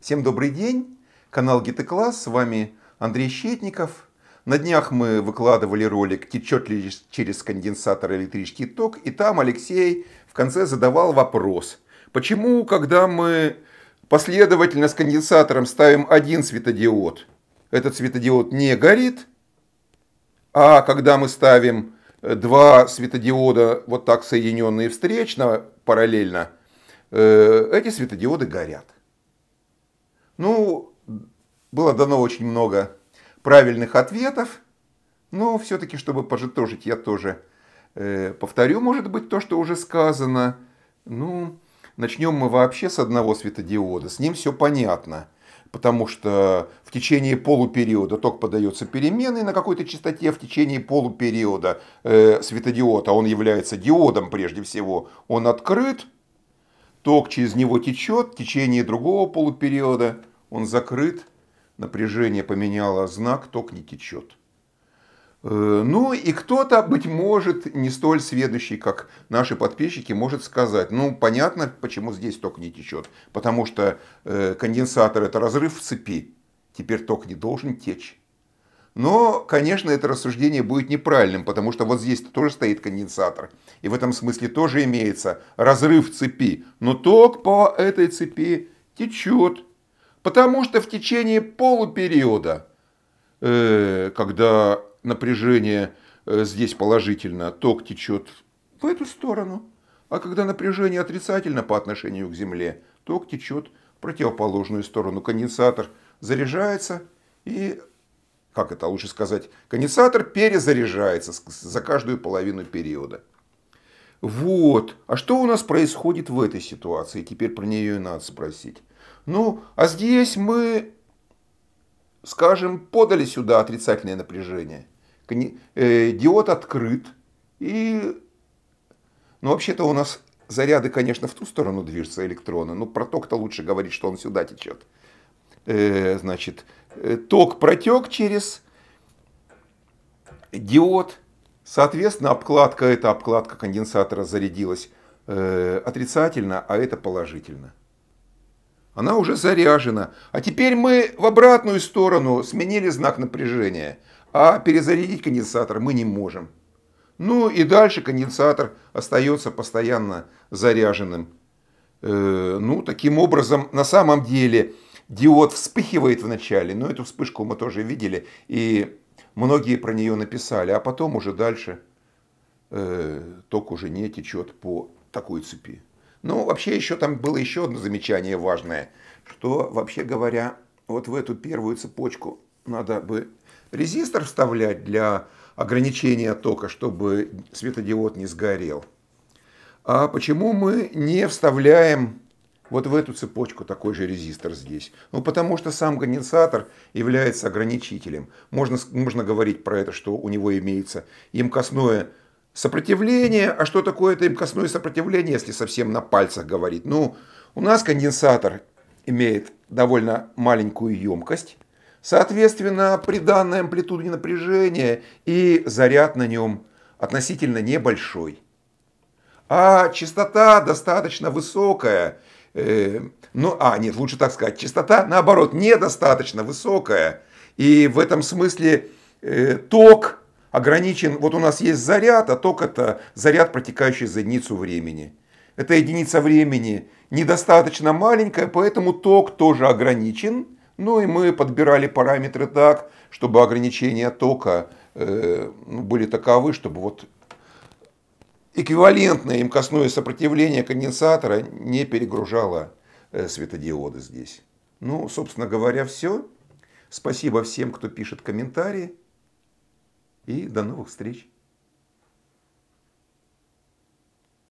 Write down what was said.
Всем добрый день, канал Гиты Класс, с вами Андрей Щетников. На днях мы выкладывали ролик «Течет ли через конденсатор электрический ток?» и там Алексей в конце задавал вопрос, почему, когда мы последовательно с конденсатором ставим один светодиод, этот светодиод не горит, а когда мы ставим два светодиода вот так соединенные встречно, параллельно, э, эти светодиоды горят. Ну, было дано очень много правильных ответов, но все-таки, чтобы пожитожить, я тоже э, повторю, может быть, то, что уже сказано. Ну, начнем мы вообще с одного светодиода. С ним все понятно, потому что в течение полупериода ток подается переменной на какой-то частоте, в течение полупериода э, светодиод, а он является диодом прежде всего, он открыт, ток через него течет в течение другого полупериода – он закрыт, напряжение поменяло знак, ток не течет. Э, ну и кто-то, быть может, не столь сведущий, как наши подписчики, может сказать, ну понятно, почему здесь ток не течет, потому что э, конденсатор это разрыв в цепи, теперь ток не должен течь. Но, конечно, это рассуждение будет неправильным, потому что вот здесь тоже стоит конденсатор. И в этом смысле тоже имеется разрыв цепи. Но ток по этой цепи течет. Потому что в течение полупериода, э, когда напряжение э, здесь положительно, ток течет в эту сторону. А когда напряжение отрицательно по отношению к Земле, ток течет в противоположную сторону. Конденсатор заряжается и, как это лучше сказать, конденсатор перезаряжается за каждую половину периода. Вот. А что у нас происходит в этой ситуации? Теперь про нее и надо спросить. Ну, а здесь мы, скажем, подали сюда отрицательное напряжение. Э, диод открыт, и... Ну, вообще-то у нас заряды, конечно, в ту сторону движутся электроны, но про ток-то лучше говорить, что он сюда течет. Э, значит, э, ток протек через диод, соответственно, обкладка, эта обкладка конденсатора зарядилась отрицательно, а это положительно. Она уже заряжена. А теперь мы в обратную сторону сменили знак напряжения. А перезарядить конденсатор мы не можем. Ну и дальше конденсатор остается постоянно заряженным. Э, ну, таким образом, на самом деле, диод вспыхивает вначале, но эту вспышку мы тоже видели, и многие про нее написали, а потом уже дальше э, ток уже не течет по такой цепи. Ну, вообще еще там было еще одно замечание важное, что, вообще говоря, вот в эту первую цепочку надо бы резистор вставлять для ограничения тока, чтобы светодиод не сгорел. А почему мы не вставляем вот в эту цепочку такой же резистор здесь? Ну, потому что сам конденсатор является ограничителем. Можно, можно говорить про это, что у него имеется емкостное Сопротивление, а что такое это имкостное сопротивление, если совсем на пальцах говорить? Ну, у нас конденсатор имеет довольно маленькую емкость, соответственно, при данной амплитуде напряжения и заряд на нем относительно небольшой. А частота достаточно высокая, э, ну, а, нет, лучше так сказать, частота, наоборот, недостаточно высокая, и в этом смысле э, ток ограничен, вот у нас есть заряд, а ток это заряд, протекающий за единицу времени. Эта единица времени недостаточно маленькая, поэтому ток тоже ограничен. Ну и мы подбирали параметры так, чтобы ограничения тока э, ну, были таковы, чтобы вот эквивалентное им костное сопротивление конденсатора не перегружало э, светодиоды здесь. Ну, собственно говоря, все. Спасибо всем, кто пишет комментарии. И до новых встреч!